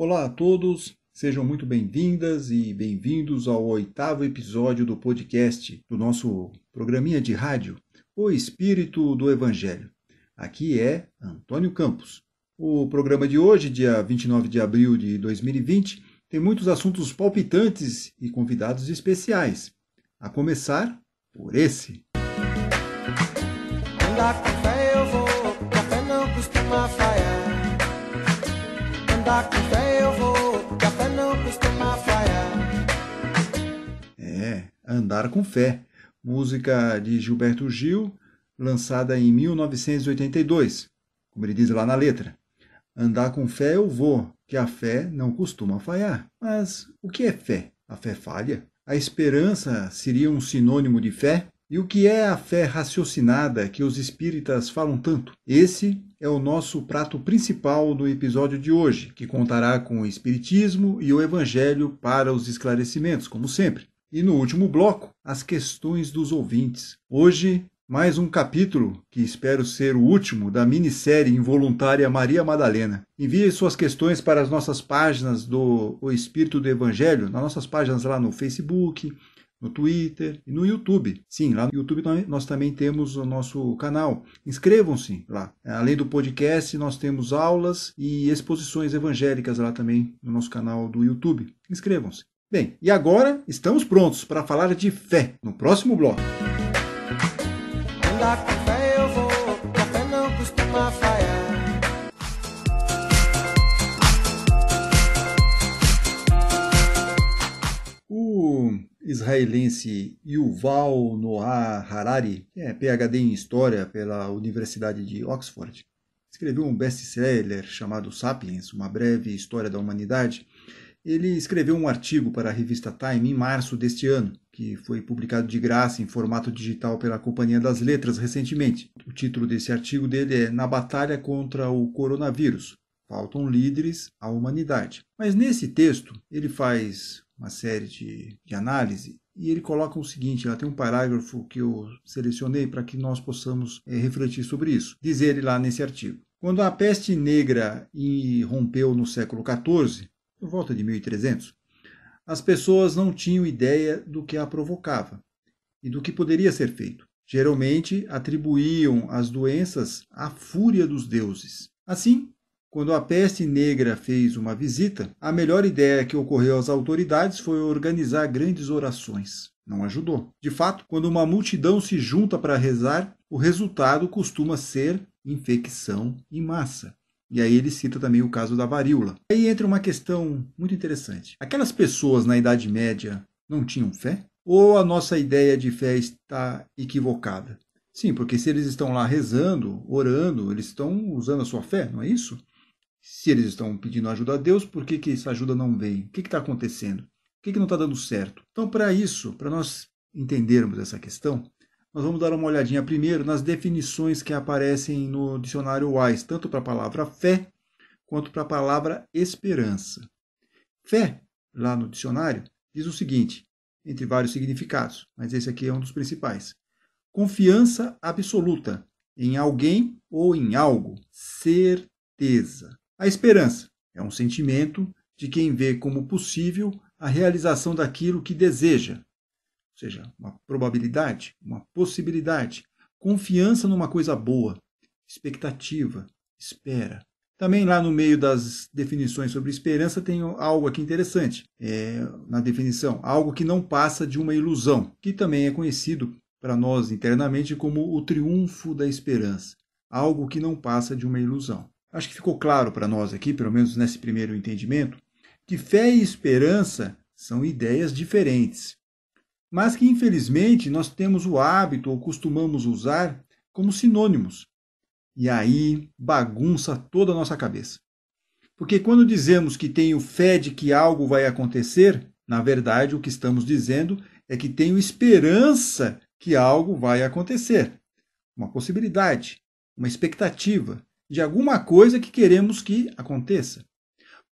Olá a todos, sejam muito bem-vindas e bem-vindos ao oitavo episódio do podcast do nosso programinha de rádio, O Espírito do Evangelho. Aqui é Antônio Campos. O programa de hoje, dia 29 de abril de 2020, tem muitos assuntos palpitantes e convidados especiais. A começar por esse. Música Andar com Fé, música de Gilberto Gil, lançada em 1982. Como ele diz lá na letra: Andar com fé eu vou, que a fé não costuma falhar. Mas o que é fé? A fé falha? A esperança seria um sinônimo de fé? E o que é a fé raciocinada que os espíritas falam tanto? Esse é o nosso prato principal do episódio de hoje, que contará com o Espiritismo e o Evangelho para os esclarecimentos, como sempre. E no último bloco, as questões dos ouvintes. Hoje, mais um capítulo que espero ser o último da minissérie involuntária Maria Madalena. Envie suas questões para as nossas páginas do O Espírito do Evangelho, nas nossas páginas lá no Facebook, no Twitter e no YouTube. Sim, lá no YouTube nós também temos o nosso canal. Inscrevam-se lá. Além do podcast, nós temos aulas e exposições evangélicas lá também no nosso canal do YouTube. Inscrevam-se. Bem, e agora estamos prontos para falar de fé no próximo bloco. O israelense Yuval Noah Harari, que é PhD em História pela Universidade de Oxford, escreveu um best-seller chamado Sapiens, uma breve história da humanidade, ele escreveu um artigo para a revista Time em março deste ano, que foi publicado de graça em formato digital pela Companhia das Letras recentemente. O título desse artigo dele é Na Batalha contra o Coronavírus. Faltam líderes à humanidade. Mas nesse texto, ele faz uma série de, de análise e ele coloca o seguinte: ela tem um parágrafo que eu selecionei para que nós possamos é, refletir sobre isso. Diz ele lá nesse artigo. Quando a peste negra irrompeu no século XIV, por volta de 1300, as pessoas não tinham ideia do que a provocava e do que poderia ser feito. Geralmente atribuíam as doenças à fúria dos deuses. Assim, quando a peste negra fez uma visita, a melhor ideia que ocorreu às autoridades foi organizar grandes orações. Não ajudou. De fato, quando uma multidão se junta para rezar, o resultado costuma ser infecção em massa. E aí ele cita também o caso da varíola. Aí entra uma questão muito interessante. Aquelas pessoas na Idade Média não tinham fé? Ou a nossa ideia de fé está equivocada? Sim, porque se eles estão lá rezando, orando, eles estão usando a sua fé, não é isso? Se eles estão pedindo ajuda a Deus, por que, que essa ajuda não vem? O que está acontecendo? O que, que não está dando certo? Então, para isso, para nós entendermos essa questão, nós vamos dar uma olhadinha primeiro nas definições que aparecem no dicionário Wise, tanto para a palavra fé quanto para a palavra esperança. Fé, lá no dicionário, diz o seguinte, entre vários significados, mas esse aqui é um dos principais. Confiança absoluta em alguém ou em algo, certeza. A esperança é um sentimento de quem vê como possível a realização daquilo que deseja, ou seja, uma probabilidade, uma possibilidade, confiança numa coisa boa, expectativa, espera. Também lá no meio das definições sobre esperança tem algo aqui interessante é, na definição, algo que não passa de uma ilusão, que também é conhecido para nós internamente como o triunfo da esperança, algo que não passa de uma ilusão. Acho que ficou claro para nós aqui, pelo menos nesse primeiro entendimento, que fé e esperança são ideias diferentes mas que infelizmente nós temos o hábito ou costumamos usar como sinônimos. E aí bagunça toda a nossa cabeça. Porque quando dizemos que tenho fé de que algo vai acontecer, na verdade o que estamos dizendo é que tenho esperança que algo vai acontecer. Uma possibilidade, uma expectativa de alguma coisa que queremos que aconteça.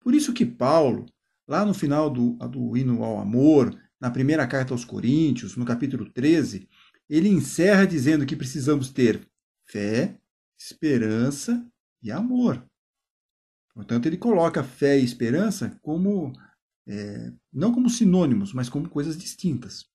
Por isso que Paulo, lá no final do, do hino ao amor, na primeira carta aos Coríntios, no capítulo 13, ele encerra dizendo que precisamos ter fé, esperança e amor. Portanto, ele coloca fé e esperança como é, não como sinônimos, mas como coisas distintas.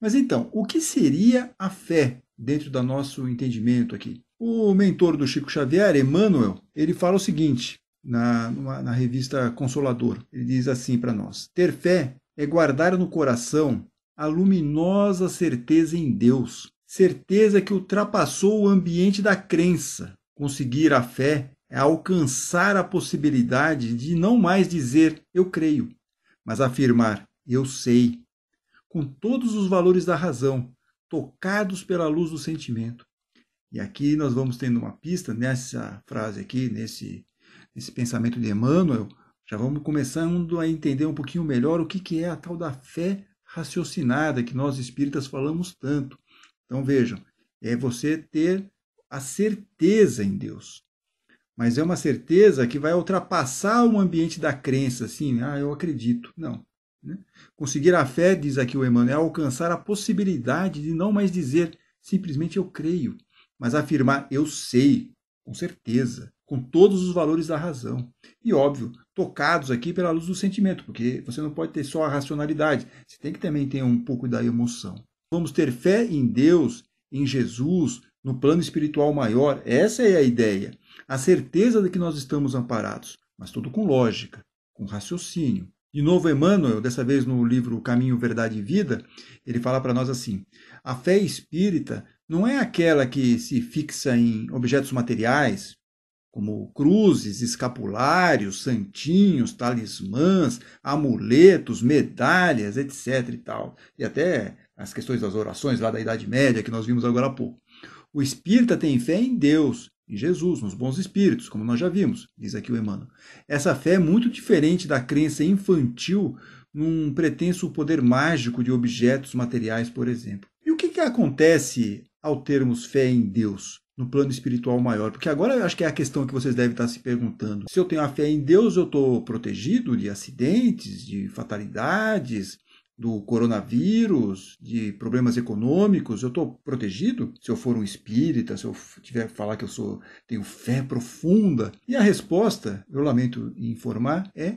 Mas então, o que seria a fé dentro do nosso entendimento aqui? O mentor do Chico Xavier, Emmanuel, ele fala o seguinte na, na revista Consolador. Ele diz assim para nós: ter fé é guardar no coração a luminosa certeza em Deus, certeza que ultrapassou o ambiente da crença. Conseguir a fé é alcançar a possibilidade de não mais dizer eu creio, mas afirmar eu sei, com todos os valores da razão, tocados pela luz do sentimento. E aqui nós vamos tendo uma pista nessa frase aqui, nesse, nesse pensamento de Emmanuel, já vamos começando a entender um pouquinho melhor o que, que é a tal da fé raciocinada que nós espíritas falamos tanto. Então vejam, é você ter a certeza em Deus. Mas é uma certeza que vai ultrapassar o ambiente da crença, assim, né? ah, eu acredito. Não. Né? Conseguir a fé, diz aqui o Emmanuel, é alcançar a possibilidade de não mais dizer simplesmente eu creio, mas afirmar eu sei, com certeza com todos os valores da razão. E óbvio, tocados aqui pela luz do sentimento, porque você não pode ter só a racionalidade, você tem que também ter um pouco da emoção. Vamos ter fé em Deus, em Jesus, no plano espiritual maior. Essa é a ideia. A certeza de que nós estamos amparados, mas tudo com lógica, com raciocínio. De novo, Emmanuel, dessa vez no livro Caminho, Verdade e Vida, ele fala para nós assim: a fé espírita não é aquela que se fixa em objetos materiais, como cruzes, escapulários, santinhos, talismãs, amuletos, medalhas, etc. e tal. E até as questões das orações lá da Idade Média, que nós vimos agora há pouco. O espírita tem fé em Deus, em Jesus, nos bons espíritos, como nós já vimos, diz aqui o Emmanuel. Essa fé é muito diferente da crença infantil num pretenso poder mágico de objetos materiais, por exemplo. E o que, que acontece ao termos fé em Deus? no plano espiritual maior? Porque agora eu acho que é a questão que vocês devem estar se perguntando. Se eu tenho a fé em Deus, eu estou protegido de acidentes, de fatalidades, do coronavírus, de problemas econômicos, eu estou protegido? Se eu for um espírita, se eu tiver que falar que eu sou, tenho fé profunda? E a resposta, eu lamento informar, é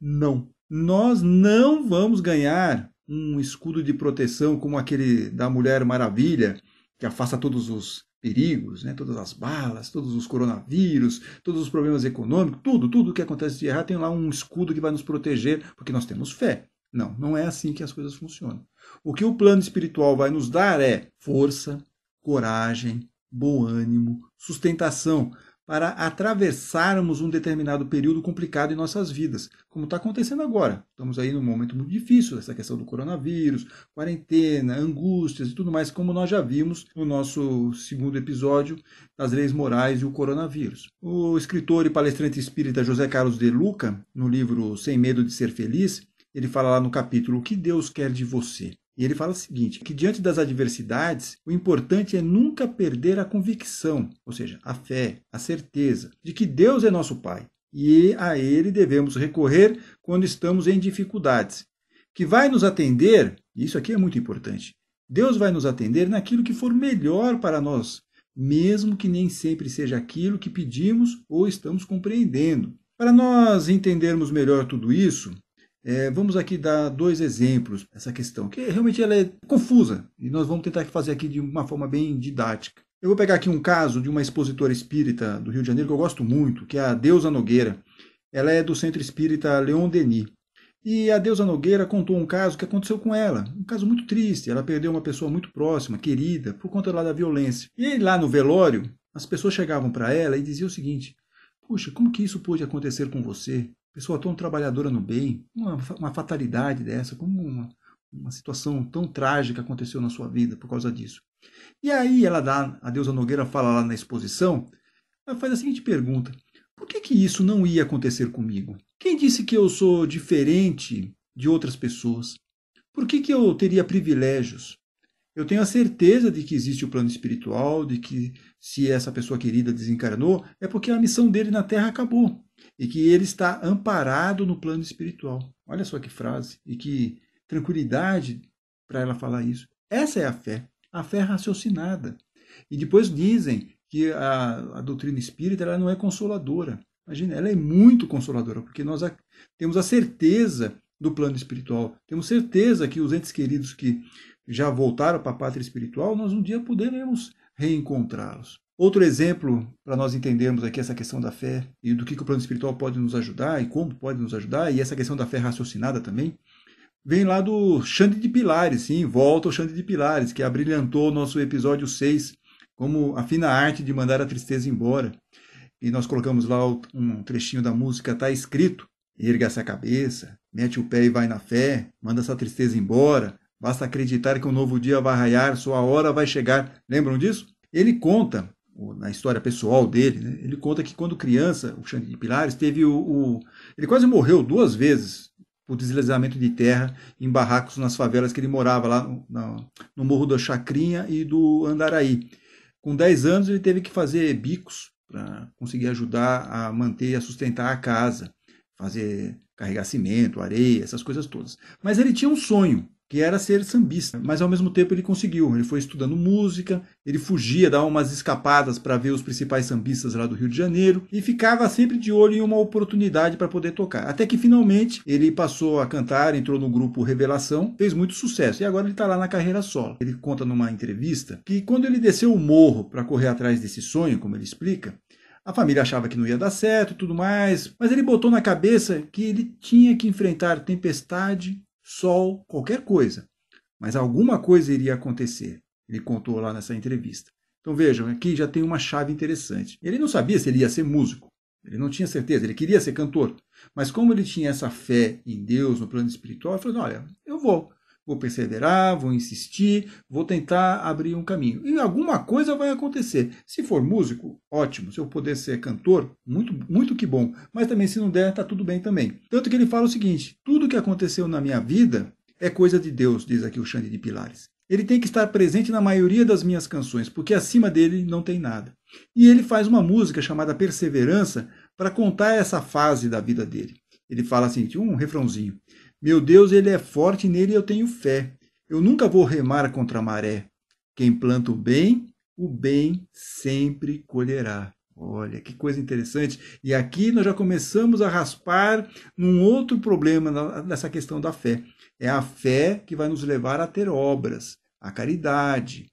não. Nós não vamos ganhar um escudo de proteção como aquele da Mulher Maravilha, que afasta todos os perigos, né? todas as balas, todos os coronavírus, todos os problemas econômicos, tudo, tudo que acontece de errado tem lá um escudo que vai nos proteger, porque nós temos fé. Não, não é assim que as coisas funcionam. O que o plano espiritual vai nos dar é força, coragem, bom ânimo, sustentação para atravessarmos um determinado período complicado em nossas vidas, como está acontecendo agora. Estamos aí num momento muito difícil, essa questão do coronavírus, quarentena, angústias e tudo mais, como nós já vimos no nosso segundo episódio das leis morais e o coronavírus. O escritor e palestrante espírita José Carlos de Luca, no livro Sem Medo de Ser Feliz, ele fala lá no capítulo O que Deus quer de você. E ele fala o seguinte: que diante das adversidades, o importante é nunca perder a convicção, ou seja, a fé, a certeza, de que Deus é nosso Pai e a Ele devemos recorrer quando estamos em dificuldades. Que vai nos atender, isso aqui é muito importante, Deus vai nos atender naquilo que for melhor para nós, mesmo que nem sempre seja aquilo que pedimos ou estamos compreendendo. Para nós entendermos melhor tudo isso, é, vamos aqui dar dois exemplos dessa questão, que realmente ela é confusa e nós vamos tentar fazer aqui de uma forma bem didática. Eu vou pegar aqui um caso de uma expositora espírita do Rio de Janeiro que eu gosto muito, que é a Deusa Nogueira. Ela é do Centro Espírita Leon Denis. E a Deusa Nogueira contou um caso que aconteceu com ela, um caso muito triste. Ela perdeu uma pessoa muito próxima, querida, por conta lá da violência. E lá no velório, as pessoas chegavam para ela e diziam o seguinte: Puxa, como que isso pôde acontecer com você? pessoa tão trabalhadora no bem, uma, uma fatalidade dessa, como uma, uma situação tão trágica aconteceu na sua vida por causa disso. E aí ela dá, a deusa Nogueira fala lá na exposição, ela faz a seguinte pergunta: por que, que isso não ia acontecer comigo? Quem disse que eu sou diferente de outras pessoas? Por que, que eu teria privilégios? eu tenho a certeza de que existe o plano espiritual, de que se essa pessoa querida desencarnou, é porque a missão dele na Terra acabou e que ele está amparado no plano espiritual. Olha só que frase e que tranquilidade para ela falar isso. Essa é a fé, a fé raciocinada. E depois dizem que a, a doutrina espírita ela não é consoladora. Imagina, ela é muito consoladora, porque nós a, temos a certeza do plano espiritual, temos certeza que os entes queridos que já voltaram para a pátria espiritual, nós um dia poderemos reencontrá-los. Outro exemplo para nós entendermos aqui essa questão da fé e do que, que o plano espiritual pode nos ajudar e como pode nos ajudar, e essa questão da fé raciocinada também, vem lá do Xande de Pilares, sim, volta o Xande de Pilares, que abrilhantou o nosso episódio 6, como a fina arte de mandar a tristeza embora. E nós colocamos lá um trechinho da música, está escrito, erga essa cabeça, mete o pé e vai na fé, manda essa tristeza embora, Basta acreditar que um novo dia vai raiar, sua hora vai chegar. Lembram disso? Ele conta, na história pessoal dele, né? ele conta que quando criança, o Xande de Pilares teve o, o. Ele quase morreu duas vezes por deslizamento de terra em barracos nas favelas que ele morava lá no, no, no Morro da Chacrinha e do Andaraí. Com 10 anos, ele teve que fazer bicos para conseguir ajudar a manter e a sustentar a casa, fazer carregar cimento, areia, essas coisas todas. Mas ele tinha um sonho, que era ser sambista, mas ao mesmo tempo ele conseguiu. Ele foi estudando música, ele fugia, dava umas escapadas para ver os principais sambistas lá do Rio de Janeiro e ficava sempre de olho em uma oportunidade para poder tocar. Até que finalmente ele passou a cantar, entrou no grupo Revelação, fez muito sucesso e agora ele está lá na carreira solo. Ele conta numa entrevista que quando ele desceu o morro para correr atrás desse sonho, como ele explica, a família achava que não ia dar certo, e tudo mais, mas ele botou na cabeça que ele tinha que enfrentar tempestade, sol, qualquer coisa. Mas alguma coisa iria acontecer, ele contou lá nessa entrevista. Então vejam, aqui já tem uma chave interessante. Ele não sabia se ele ia ser músico, ele não tinha certeza, ele queria ser cantor. Mas como ele tinha essa fé em Deus, no plano espiritual, ele falou: olha, eu vou. Vou perseverar, vou insistir, vou tentar abrir um caminho. E alguma coisa vai acontecer. Se for músico, ótimo. Se eu puder ser cantor, muito, muito que bom. Mas também, se não der, tá tudo bem também. Tanto que ele fala o seguinte: tudo que aconteceu na minha vida é coisa de Deus, diz aqui o Xande de Pilares. Ele tem que estar presente na maioria das minhas canções, porque acima dele não tem nada. E ele faz uma música chamada Perseverança para contar essa fase da vida dele. Ele fala assim, um refrãozinho. Meu Deus, ele é forte, nele eu tenho fé. Eu nunca vou remar contra a maré. Quem planta o bem, o bem sempre colherá. Olha, que coisa interessante. E aqui nós já começamos a raspar num outro problema nessa questão da fé. É a fé que vai nos levar a ter obras, a caridade,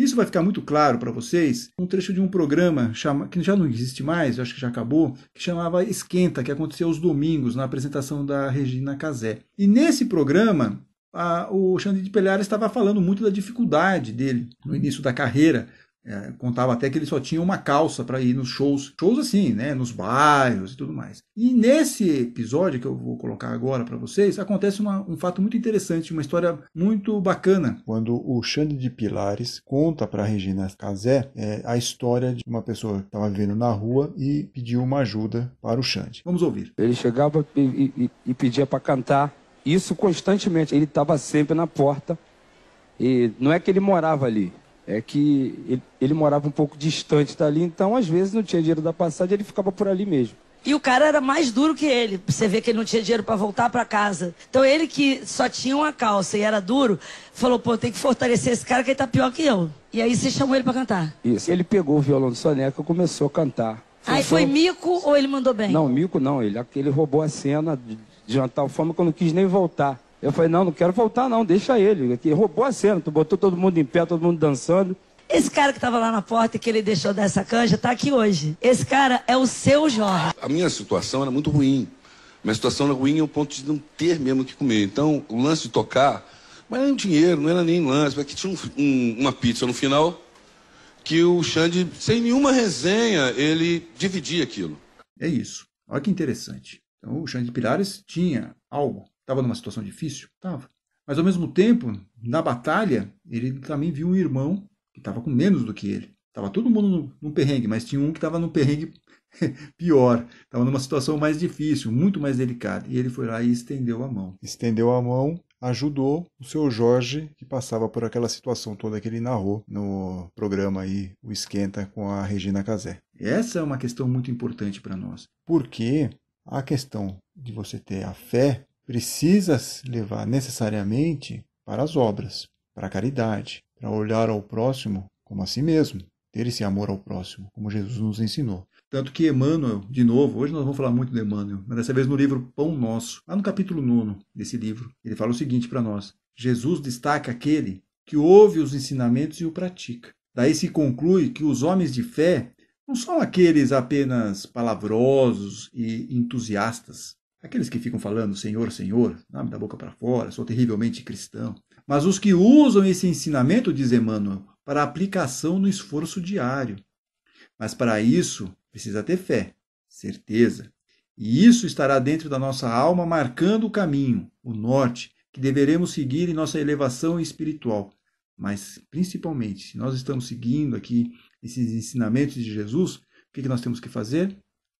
isso vai ficar muito claro para vocês um trecho de um programa chama, que já não existe mais, eu acho que já acabou, que chamava Esquenta, que acontecia aos domingos na apresentação da Regina Casé. E nesse programa, a, o Xande de Pelhar estava falando muito da dificuldade dele no início da carreira, é, contava até que ele só tinha uma calça para ir nos shows, shows assim, né, nos bairros e tudo mais. E nesse episódio que eu vou colocar agora para vocês, acontece uma, um fato muito interessante, uma história muito bacana. Quando o Xande de Pilares conta para Regina Casé é, a história de uma pessoa que estava vivendo na rua e pediu uma ajuda para o Xande. Vamos ouvir. Ele chegava e, e, e pedia para cantar, isso constantemente. Ele estava sempre na porta e não é que ele morava ali é que ele, ele, morava um pouco distante dali, então às vezes não tinha dinheiro da passagem, ele ficava por ali mesmo. E o cara era mais duro que ele. Você vê que ele não tinha dinheiro para voltar para casa. Então ele que só tinha uma calça e era duro, falou: "Pô, tem que fortalecer esse cara que ele tá pior que eu". E aí você chamou ele para cantar. Isso. Ele pegou o violão do Soneca e começou a cantar. Foi aí foi mico ou ele mandou bem? Não, mico não, ele ele roubou a cena de jantar fome quando quis nem voltar. Eu falei, não, não quero voltar não, deixa ele. Que roubou a cena, tu botou todo mundo em pé, todo mundo dançando. Esse cara que estava lá na porta e que ele deixou dessa canja está aqui hoje. Esse cara é o seu Jorge. A minha situação era muito ruim. Minha situação era ruim ao ponto de não ter mesmo o que comer. Então, o lance de tocar, mas era nem dinheiro, não era nem lance, mas que tinha um, um, uma pizza no final que o Xande, sem nenhuma resenha, ele dividia aquilo. É isso. Olha que interessante. Então, o Xande Pilares tinha algo Estava numa situação difícil? Estava. Mas ao mesmo tempo, na batalha, ele também viu um irmão que estava com menos do que ele. Estava todo mundo num perrengue, mas tinha um que estava num perrengue pior, estava numa situação mais difícil, muito mais delicada. E ele foi lá e estendeu a mão. Estendeu a mão, ajudou o seu Jorge, que passava por aquela situação toda que ele narrou no programa aí, o Esquenta com a Regina Casé. Essa é uma questão muito importante para nós. Porque a questão de você ter a fé precisa levar necessariamente para as obras, para a caridade, para olhar ao próximo como a si mesmo, ter esse amor ao próximo, como Jesus nos ensinou. Tanto que Emmanuel, de novo, hoje nós vamos falar muito de Emmanuel, mas dessa vez no livro Pão Nosso, lá no capítulo 9 desse livro, ele fala o seguinte para nós: Jesus destaca aquele que ouve os ensinamentos e o pratica. Daí se conclui que os homens de fé não são aqueles apenas palavrosos e entusiastas, Aqueles que ficam falando Senhor, Senhor, sabe, da boca para fora, sou terrivelmente cristão. Mas os que usam esse ensinamento, diz Emmanuel, para aplicação no esforço diário. Mas para isso precisa ter fé, certeza. E isso estará dentro da nossa alma, marcando o caminho, o norte, que deveremos seguir em nossa elevação espiritual. Mas, principalmente, se nós estamos seguindo aqui esses ensinamentos de Jesus, o que nós temos que fazer?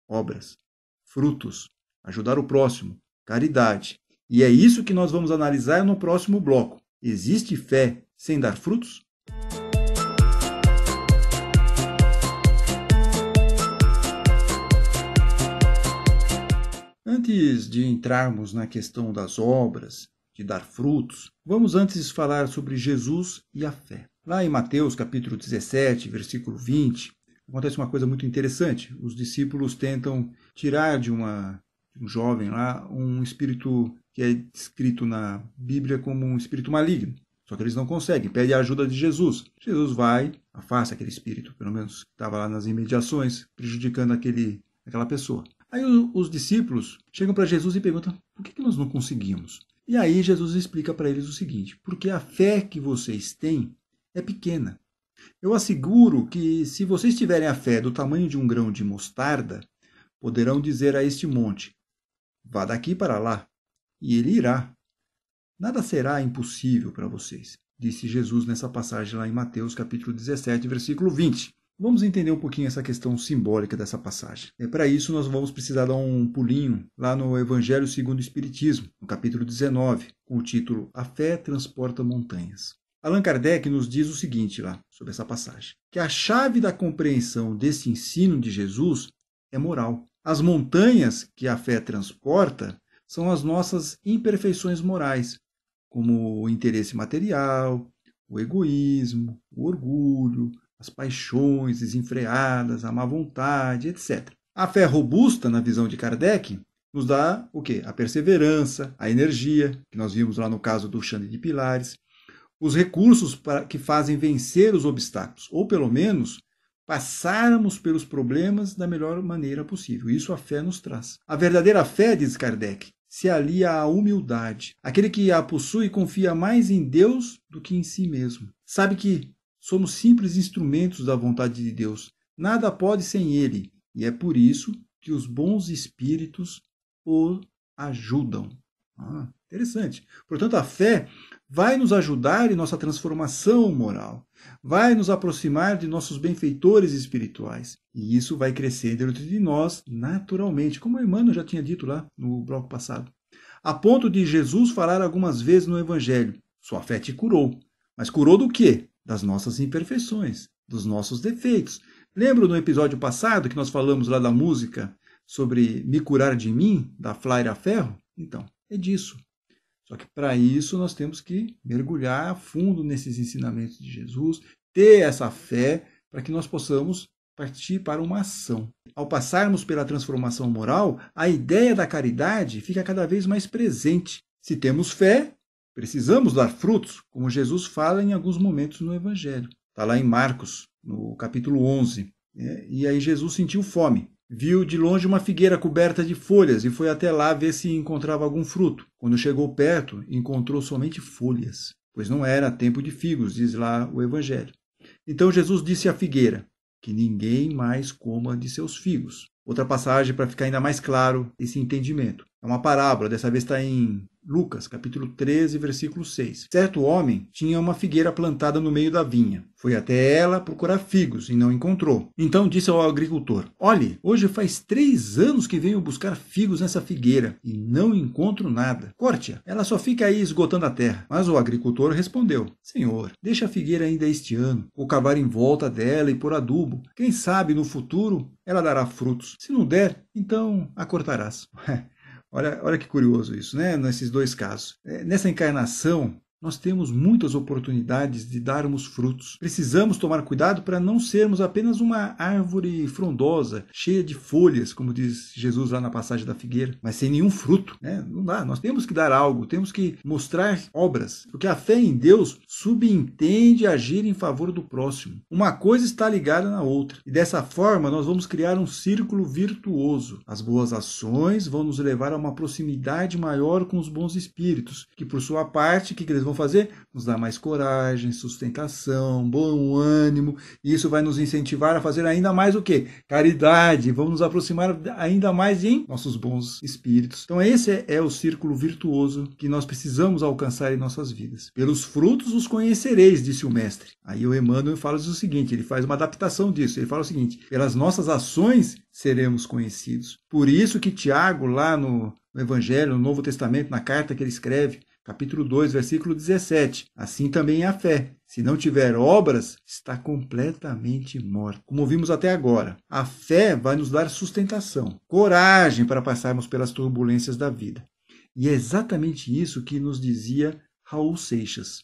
Obras, frutos ajudar o próximo, caridade. E é isso que nós vamos analisar no próximo bloco. Existe fé sem dar frutos? Antes de entrarmos na questão das obras, de dar frutos, vamos antes falar sobre Jesus e a fé. Lá em Mateus capítulo 17, versículo 20, acontece uma coisa muito interessante. Os discípulos tentam tirar de uma um jovem lá, um espírito que é descrito na Bíblia como um espírito maligno. Só que eles não conseguem, pede a ajuda de Jesus. Jesus vai, afasta aquele espírito, pelo menos estava lá nas imediações, prejudicando aquele, aquela pessoa. Aí os discípulos chegam para Jesus e perguntam: por que, que nós não conseguimos? E aí Jesus explica para eles o seguinte: porque a fé que vocês têm é pequena. Eu asseguro que, se vocês tiverem a fé do tamanho de um grão de mostarda, poderão dizer a este monte: Vá daqui para lá, e ele irá. Nada será impossível para vocês, disse Jesus nessa passagem lá em Mateus capítulo 17, versículo 20. Vamos entender um pouquinho essa questão simbólica dessa passagem. É para isso nós vamos precisar dar um pulinho lá no Evangelho segundo o Espiritismo, no capítulo 19, com o título A fé transporta montanhas. Allan Kardec nos diz o seguinte lá sobre essa passagem, que a chave da compreensão desse ensino de Jesus é moral. As montanhas que a fé transporta são as nossas imperfeições morais, como o interesse material, o egoísmo, o orgulho, as paixões desenfreadas, a má vontade, etc. A fé robusta, na visão de Kardec, nos dá o quê? A perseverança, a energia, que nós vimos lá no caso do Xande de Pilares, os recursos para que fazem vencer os obstáculos, ou pelo menos passarmos pelos problemas da melhor maneira possível. Isso a fé nos traz. A verdadeira fé, diz Kardec, se alia à humildade. Aquele que a possui confia mais em Deus do que em si mesmo. Sabe que somos simples instrumentos da vontade de Deus. Nada pode sem Ele. E é por isso que os bons espíritos o ajudam. Ah, interessante. Portanto, a fé vai nos ajudar em nossa transformação moral, vai nos aproximar de nossos benfeitores espirituais. E isso vai crescer dentro de nós naturalmente, como a irmã já tinha dito lá no bloco passado. A ponto de Jesus falar algumas vezes no Evangelho: Sua fé te curou. Mas curou do quê? Das nossas imperfeições, dos nossos defeitos. Lembro no episódio passado que nós falamos lá da música sobre Me Curar de Mim, da Flaira Ferro? Então, é disso. Só que para isso nós temos que mergulhar a fundo nesses ensinamentos de Jesus, ter essa fé para que nós possamos partir para uma ação. Ao passarmos pela transformação moral, a ideia da caridade fica cada vez mais presente. Se temos fé, precisamos dar frutos, como Jesus fala em alguns momentos no Evangelho. Está lá em Marcos, no capítulo 11. Né? E aí Jesus sentiu fome. Viu de longe uma figueira coberta de folhas e foi até lá ver se encontrava algum fruto. Quando chegou perto, encontrou somente folhas, pois não era tempo de figos, diz lá o Evangelho. Então Jesus disse à figueira: Que ninguém mais coma de seus figos outra passagem para ficar ainda mais claro esse entendimento. É uma parábola, dessa vez está em Lucas, capítulo 13, versículo 6. Certo homem tinha uma figueira plantada no meio da vinha. Foi até ela procurar figos e não encontrou. Então disse ao agricultor: Olhe, hoje faz três anos que venho buscar figos nessa figueira e não encontro nada. Corte-a, ela só fica aí esgotando a terra. Mas o agricultor respondeu: Senhor, deixa a figueira ainda este ano. Vou cavar em volta dela e pôr adubo. Quem sabe no futuro ela dará frutos. Se não der, então a cortarás. olha, olha que curioso isso, né? Nesses dois casos. É, nessa encarnação, nós temos muitas oportunidades de darmos frutos. Precisamos tomar cuidado para não sermos apenas uma árvore frondosa, cheia de folhas, como diz Jesus lá na passagem da figueira, mas sem nenhum fruto. Né? Não dá. Nós temos que dar algo, temos que mostrar obras, porque a fé em Deus subentende agir em favor do próximo. Uma coisa está ligada na outra, e dessa forma nós vamos criar um círculo virtuoso. As boas ações vão nos levar a uma proximidade maior com os bons espíritos, que por sua parte, que eles vão fazer? Nos dar mais coragem, sustentação, bom ânimo. E isso vai nos incentivar a fazer ainda mais o quê? Caridade. Vamos nos aproximar ainda mais em nossos bons espíritos. Então, esse é, é o círculo virtuoso que nós precisamos alcançar em nossas vidas. Pelos frutos os conhecereis, disse o mestre. Aí o Emmanuel fala o seguinte: ele faz uma adaptação disso. Ele fala o seguinte: pelas nossas ações seremos conhecidos. Por isso que Tiago, lá no, no Evangelho, no Novo Testamento, na carta que ele escreve, capítulo 2, versículo 17. Assim também é a fé. Se não tiver obras, está completamente morta. Como vimos até agora, a fé vai nos dar sustentação, coragem para passarmos pelas turbulências da vida. E é exatamente isso que nos dizia Raul Seixas.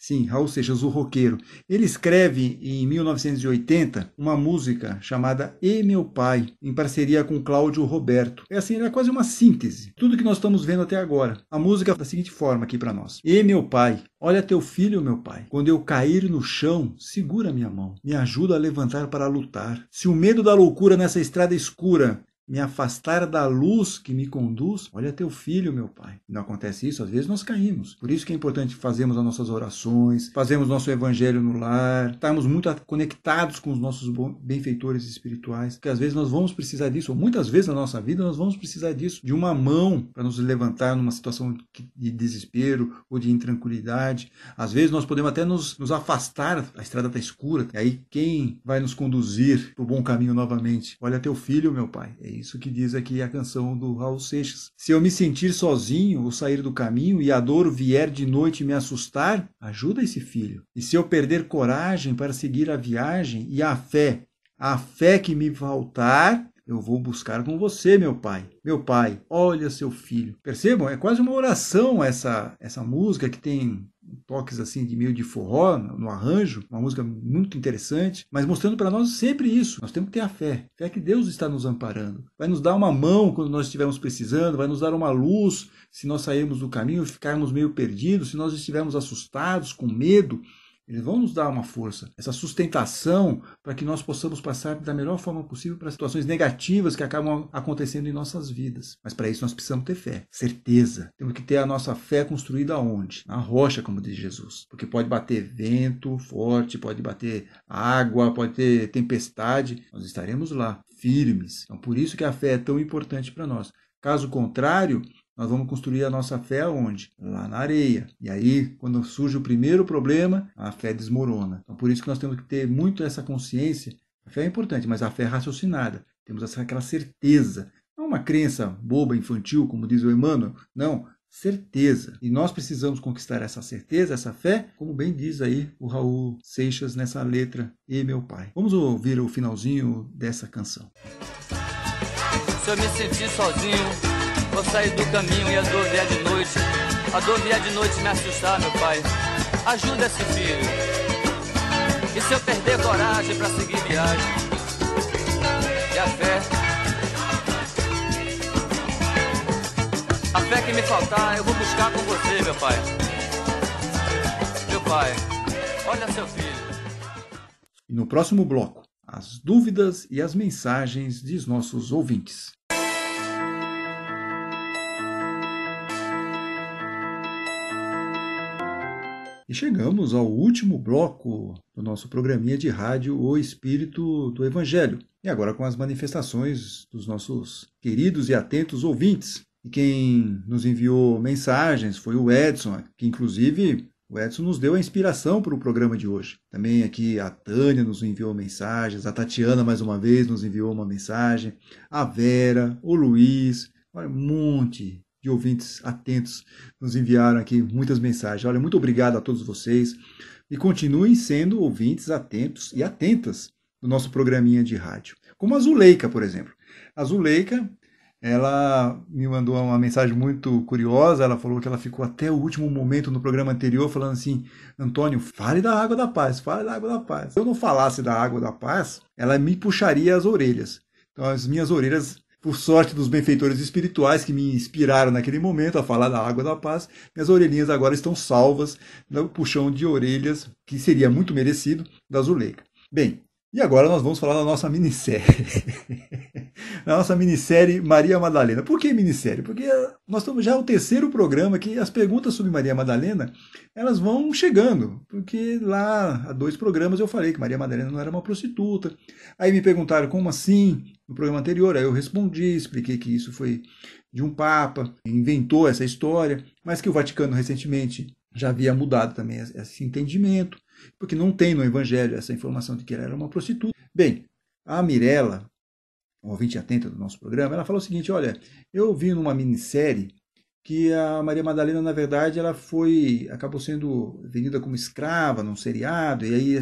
Sim, Raul Seixas, o roqueiro. Ele escreve em 1980 uma música chamada E Meu Pai, em parceria com Cláudio Roberto. É assim, é quase uma síntese. Tudo que nós estamos vendo até agora. A música da seguinte forma aqui para nós: E meu pai, olha teu filho, meu pai. Quando eu cair no chão, segura minha mão. Me ajuda a levantar para lutar. Se o medo da loucura nessa estrada escura me afastar da luz que me conduz, olha teu filho, meu Pai. Não acontece isso, às vezes nós caímos. Por isso que é importante fazermos as nossas orações, fazermos nosso evangelho no lar, estarmos muito conectados com os nossos benfeitores espirituais, porque às vezes nós vamos precisar disso, ou muitas vezes na nossa vida nós vamos precisar disso, de uma mão para nos levantar numa situação de desespero ou de intranquilidade. Às vezes nós podemos até nos, nos afastar, a estrada está escura, e aí quem vai nos conduzir para o bom caminho novamente? Olha teu filho, meu Pai. É isso que diz aqui a canção do Raul Seixas. Se eu me sentir sozinho ou sair do caminho e a dor vier de noite me assustar, ajuda esse filho. E se eu perder coragem para seguir a viagem e a fé, a fé que me faltar, eu vou buscar com você, meu pai. Meu pai, olha seu filho. Percebam? É quase uma oração essa, essa música que tem toques assim de meio de forró no arranjo, uma música muito interessante, mas mostrando para nós sempre isso. Nós temos que ter a fé, fé que Deus está nos amparando. Vai nos dar uma mão quando nós estivermos precisando, vai nos dar uma luz se nós sairmos do caminho, ficarmos meio perdidos, se nós estivermos assustados, com medo, eles vão nos dar uma força, essa sustentação para que nós possamos passar da melhor forma possível para situações negativas que acabam acontecendo em nossas vidas. Mas para isso nós precisamos ter fé, certeza. Temos que ter a nossa fé construída onde? Na rocha, como diz Jesus. Porque pode bater vento forte, pode bater água, pode ter tempestade, nós estaremos lá firmes. Então por isso que a fé é tão importante para nós. Caso contrário, nós vamos construir a nossa fé onde? Lá na areia. E aí, quando surge o primeiro problema, a fé desmorona. Então, por isso que nós temos que ter muito essa consciência. A fé é importante, mas a fé é raciocinada. Temos essa, aquela certeza. Não uma crença boba, infantil, como diz o Emmanuel. Não, certeza. E nós precisamos conquistar essa certeza, essa fé, como bem diz aí o Raul Seixas nessa letra E meu pai. Vamos ouvir o finalzinho dessa canção. Se eu me sentir sozinho Vou sair do caminho e a dor vier de noite. A dor vier de noite me assustar, meu pai. Ajuda esse filho. E se eu perder coragem para seguir viagem? E a fé? A fé que me faltar, eu vou buscar com você, meu pai. Meu pai, olha seu filho. E no próximo bloco, as dúvidas e as mensagens dos nossos ouvintes. E chegamos ao último bloco do nosso programinha de rádio O Espírito do Evangelho. E agora com as manifestações dos nossos queridos e atentos ouvintes. E quem nos enviou mensagens foi o Edson, que inclusive o Edson nos deu a inspiração para o programa de hoje. Também aqui a Tânia nos enviou mensagens, a Tatiana mais uma vez nos enviou uma mensagem, a Vera, o Luiz, um monte de ouvintes atentos nos enviaram aqui muitas mensagens. Olha, muito obrigado a todos vocês e continuem sendo ouvintes atentos e atentas do nosso programinha de rádio. Como a Zuleika, por exemplo. A Zuleika, ela me mandou uma mensagem muito curiosa. Ela falou que ela ficou até o último momento no programa anterior falando assim: Antônio, fale da água da paz, fale da água da paz. Se eu não falasse da água da paz, ela me puxaria as orelhas. Então, as minhas orelhas por sorte dos benfeitores espirituais que me inspiraram naquele momento a falar da água da paz, minhas orelhinhas agora estão salvas do puxão de orelhas, que seria muito merecido, da Zuleika. Bem, e agora nós vamos falar da nossa minissérie. na nossa minissérie Maria Madalena. Por que minissérie? Porque eh, nós estamos já o terceiro programa que as perguntas sobre Maria Madalena elas vão chegando. Porque lá há dois programas eu falei que Maria Madalena não era uma prostituta. Aí me perguntaram como assim no programa anterior. Aí eu respondi, expliquei que isso foi de um papa, inventou essa história, mas que o Vaticano recentemente já havia mudado também esse entendimento, porque não tem no Evangelho essa informação de que ela era uma prostituta. Bem, a Mirella, um ouvinte atento do nosso programa, ela falou o seguinte: olha, eu vi numa minissérie que a Maria Madalena, na verdade, ela foi acabou sendo vendida como escrava num seriado, e aí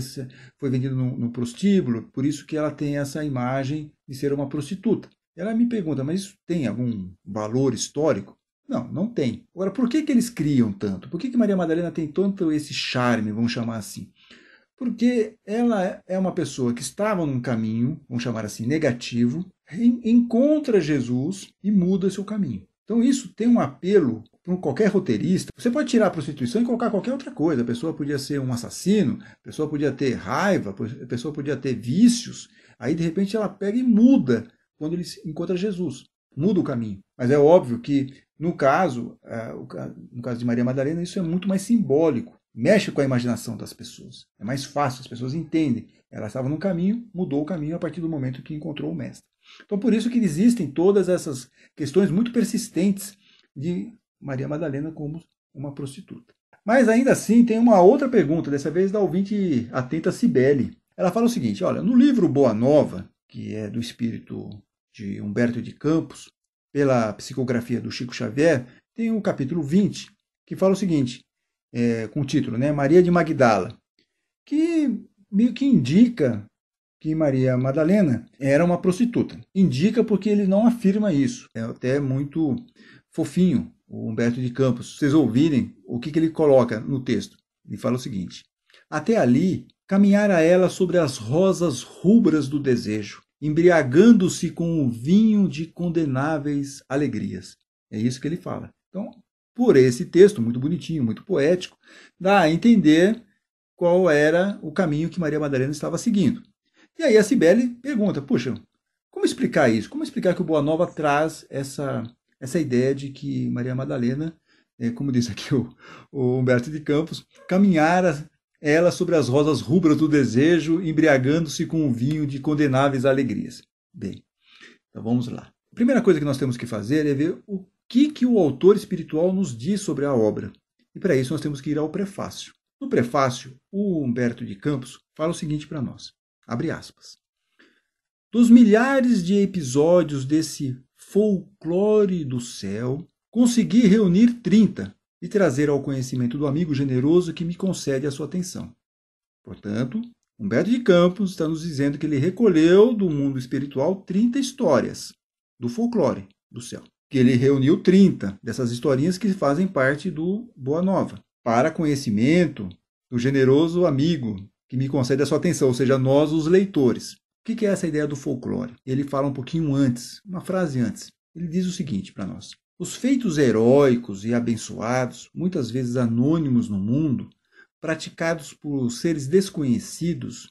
foi vendida no, no prostíbulo, por isso que ela tem essa imagem de ser uma prostituta. Ela me pergunta, mas isso tem algum valor histórico? Não, não tem. Agora, por que, que eles criam tanto? Por que, que Maria Madalena tem tanto esse charme, vamos chamar assim? Porque ela é uma pessoa que estava num caminho, vamos chamar assim, negativo, encontra Jesus e muda seu caminho. Então isso tem um apelo para qualquer roteirista. Você pode tirar a prostituição e colocar qualquer outra coisa. A pessoa podia ser um assassino, a pessoa podia ter raiva, a pessoa podia ter vícios. Aí de repente ela pega e muda quando ele encontra Jesus. Muda o caminho. Mas é óbvio que no caso, eh, no caso de Maria Madalena, isso é muito mais simbólico mexe com a imaginação das pessoas. É mais fácil, as pessoas entendem. Ela estava no caminho, mudou o caminho a partir do momento que encontrou o mestre. Então, por isso que existem todas essas questões muito persistentes de Maria Madalena como uma prostituta. Mas ainda assim, tem uma outra pergunta, dessa vez da ouvinte atenta Cibele. Ela fala o seguinte: olha, no livro Boa Nova, que é do espírito de Humberto de Campos, pela psicografia do Chico Xavier, tem o capítulo 20, que fala o seguinte: é, com o título, né? Maria de Magdala, que meio que indica que Maria Madalena era uma prostituta. Indica porque ele não afirma isso. É até muito fofinho o Humberto de Campos. Vocês ouvirem o que, que ele coloca no texto. Ele fala o seguinte: Até ali caminhara ela sobre as rosas rubras do desejo, embriagando-se com o vinho de condenáveis alegrias. É isso que ele fala. Então, por esse texto, muito bonitinho, muito poético, dá a entender qual era o caminho que Maria Madalena estava seguindo. E aí a Cibele pergunta: puxa, como explicar isso? Como explicar que o Boa Nova traz essa, essa ideia de que Maria Madalena, é, como disse aqui o, o Humberto de Campos, caminhara ela sobre as rosas rubras do desejo, embriagando-se com o um vinho de condenáveis alegrias? Bem, então vamos lá. A primeira coisa que nós temos que fazer é ver o que, que o autor espiritual nos diz sobre a obra? E para isso nós temos que ir ao prefácio. No prefácio, o Humberto de Campos fala o seguinte para nós: abre aspas. Dos milhares de episódios desse folclore do céu, consegui reunir 30 e trazer ao conhecimento do amigo generoso que me concede a sua atenção. Portanto, Humberto de Campos está nos dizendo que ele recolheu do mundo espiritual 30 histórias do folclore do céu que ele reuniu 30 dessas historinhas que fazem parte do Boa Nova, para conhecimento do generoso amigo que me concede a sua atenção, ou seja, nós, os leitores. O que é essa ideia do folclore? Ele fala um pouquinho antes, uma frase antes. Ele diz o seguinte para nós: Os feitos heróicos e abençoados, muitas vezes anônimos no mundo, praticados por seres desconhecidos,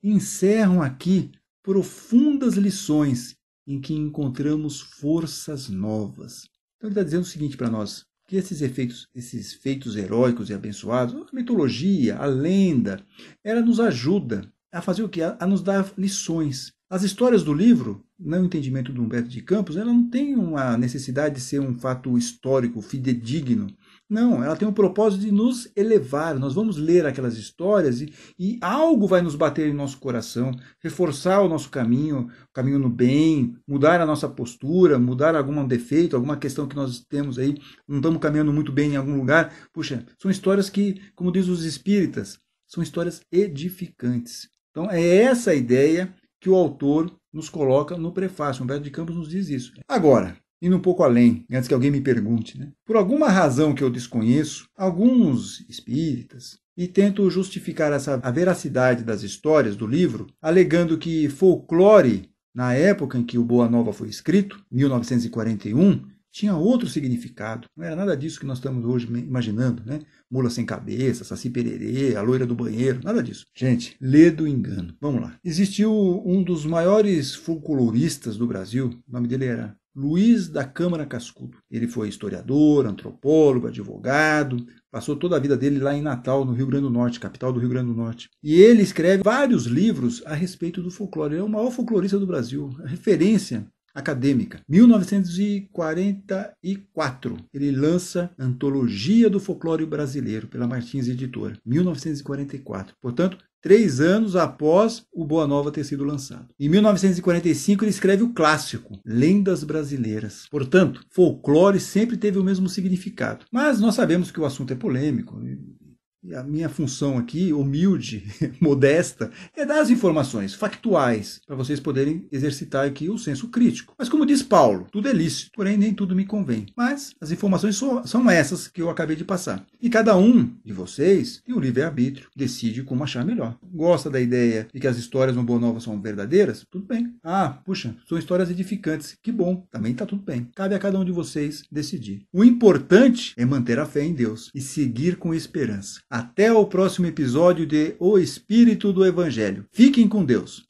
encerram aqui profundas lições em que encontramos forças novas. Então ele está dizendo o seguinte para nós: que esses efeitos, esses feitos heróicos e abençoados, a mitologia, a lenda, ela nos ajuda a fazer o que? A, nos dar lições. As histórias do livro, no entendimento do Humberto de Campos, ela não tem uma necessidade de ser um fato histórico, fidedigno, não, ela tem o propósito de nos elevar. Nós vamos ler aquelas histórias e, e, algo vai nos bater em nosso coração, reforçar o nosso caminho, o caminho no bem, mudar a nossa postura, mudar algum defeito, alguma questão que nós temos aí, não estamos caminhando muito bem em algum lugar. Puxa, são histórias que, como diz os espíritas, são histórias edificantes. Então é essa a ideia que o autor nos coloca no prefácio. Humberto de Campos nos diz isso. Agora, indo um pouco além, antes que alguém me pergunte. Né? Por alguma razão que eu desconheço, alguns espíritas, e tento justificar essa, a veracidade das histórias do livro, alegando que folclore, na época em que o Boa Nova foi escrito, 1941, tinha outro significado. Não era nada disso que nós estamos hoje imaginando, né? Mula sem cabeça, saci pererê, a loira do banheiro, nada disso. Gente, lê do engano. Vamos lá. Existiu um dos maiores folcloristas do Brasil, o nome dele era Luiz da Câmara Cascudo. Ele foi historiador, antropólogo, advogado, passou toda a vida dele lá em Natal, no Rio Grande do Norte, capital do Rio Grande do Norte. E ele escreve vários livros a respeito do folclore. Ele é o maior folclorista do Brasil, referência acadêmica. 1944, ele lança Antologia do Folclore Brasileiro pela Martins Editora. 1944. Portanto, três anos após o Boa Nova ter sido lançado. Em 1945, ele escreve o clássico Lendas Brasileiras. Portanto, folclore sempre teve o mesmo significado. Mas nós sabemos que o assunto é polêmico. E a minha função aqui, humilde, modesta, é dar as informações factuais para vocês poderem exercitar aqui o senso crítico. Mas como diz Paulo, tudo é lícito, porém nem tudo me convém. Mas as informações so, são essas que eu acabei de passar. E cada um de vocês tem o livre-arbítrio, decide como achar melhor. Gosta da ideia de que as histórias no nova são verdadeiras? Tudo bem. Ah, puxa, são histórias edificantes. Que bom, também está tudo bem. Cabe a cada um de vocês decidir. O importante é manter a fé em Deus e seguir com esperança. Até o próximo episódio de O Espírito do Evangelho. Fiquem com Deus.